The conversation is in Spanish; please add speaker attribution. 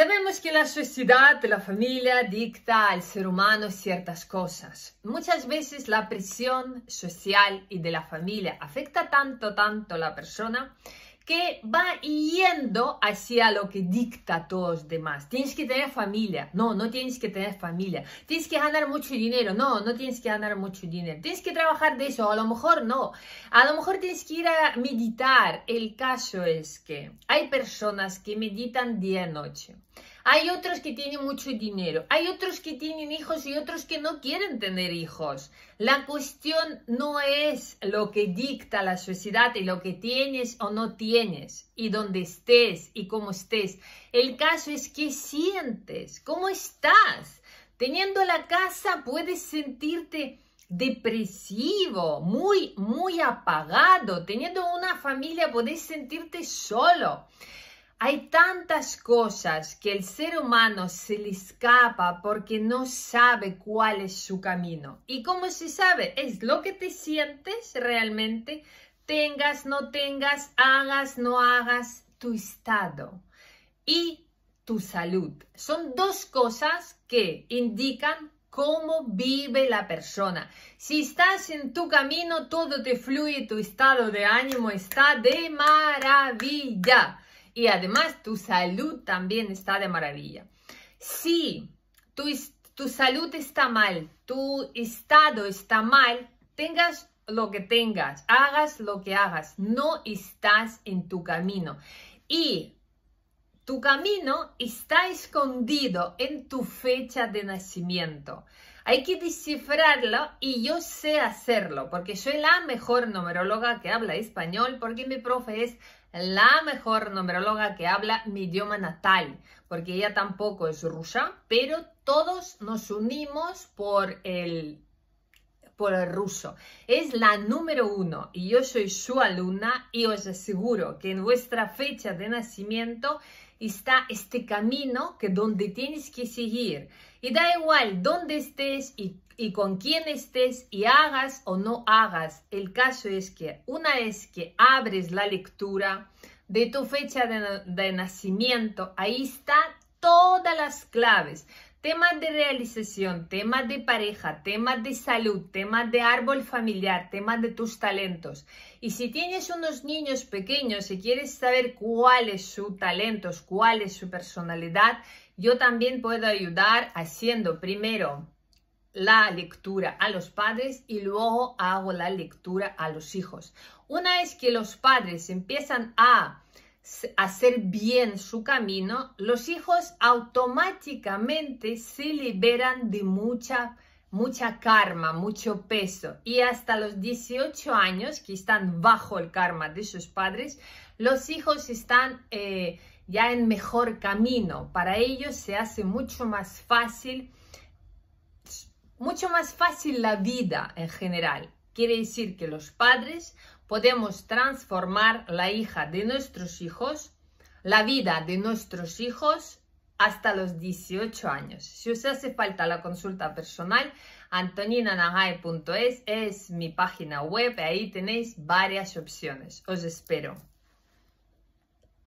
Speaker 1: Sabemos que la sociedad, la familia dicta al ser humano ciertas cosas. Muchas veces la presión social y de la familia afecta tanto, tanto a la persona que va yendo hacia lo que dicta a todos los demás. Tienes que tener familia. No, no tienes que tener familia. Tienes que ganar mucho dinero. No, no tienes que ganar mucho dinero. Tienes que trabajar de eso. A lo mejor no. A lo mejor tienes que ir a meditar. El caso es que hay personas que meditan día y noche hay otros que tienen mucho dinero, hay otros que tienen hijos y otros que no quieren tener hijos. La cuestión no es lo que dicta la sociedad y lo que tienes o no tienes y dónde estés y cómo estés. El caso es qué sientes, cómo estás. Teniendo la casa puedes sentirte depresivo, muy, muy apagado. Teniendo una familia puedes sentirte solo. Hay tantas cosas que el ser humano se le escapa porque no sabe cuál es su camino. ¿Y como se sabe? Es lo que te sientes realmente, tengas, no tengas, hagas, no hagas, tu estado y tu salud. Son dos cosas que indican cómo vive la persona. Si estás en tu camino, todo te fluye, tu estado de ánimo está de maravilla y además tu salud también está de maravilla. Si tu, tu salud está mal, tu estado está mal, tengas lo que tengas, hagas lo que hagas, no estás en tu camino. Y tu camino está escondido en tu fecha de nacimiento. Hay que descifrarlo y yo sé hacerlo, porque soy la mejor numeróloga que habla español, porque mi profe es la mejor numeróloga que habla mi idioma natal, porque ella tampoco es rusa, pero todos nos unimos por el por el ruso. Es la número uno y yo soy su alumna y os aseguro que en vuestra fecha de nacimiento está este camino que donde tienes que seguir. Y da igual dónde estés y, con quién estés y hagas o no hagas. El caso es que una vez que abres la lectura de tu fecha de, de nacimiento, ahí está todas las claves, temas de realización, temas de pareja, temas de salud, temas de árbol familiar, temas de tus talentos. Y si tienes unos niños pequeños y quieres saber cuáles es su talento, cuál es su personalidad, yo también puedo ayudar haciendo primero la lectura a los padres y luego hago la lectura a los hijos. Una vez que los padres empiezan a hacer bien su camino, los hijos automáticamente se liberan de mucha, mucha karma, mucho peso. Y hasta los 18 años, que están bajo el karma de sus padres, los hijos están eh, ya en mejor camino. Para ellos se hace mucho más fácil, mucho más fácil la vida en general. Quiere decir que los padres podemos transformar la hija de nuestros hijos, la vida de nuestros hijos hasta los 18 años. Si os hace falta la consulta personal, AntoninaNagai.es es mi página web ahí tenéis varias opciones. Os espero.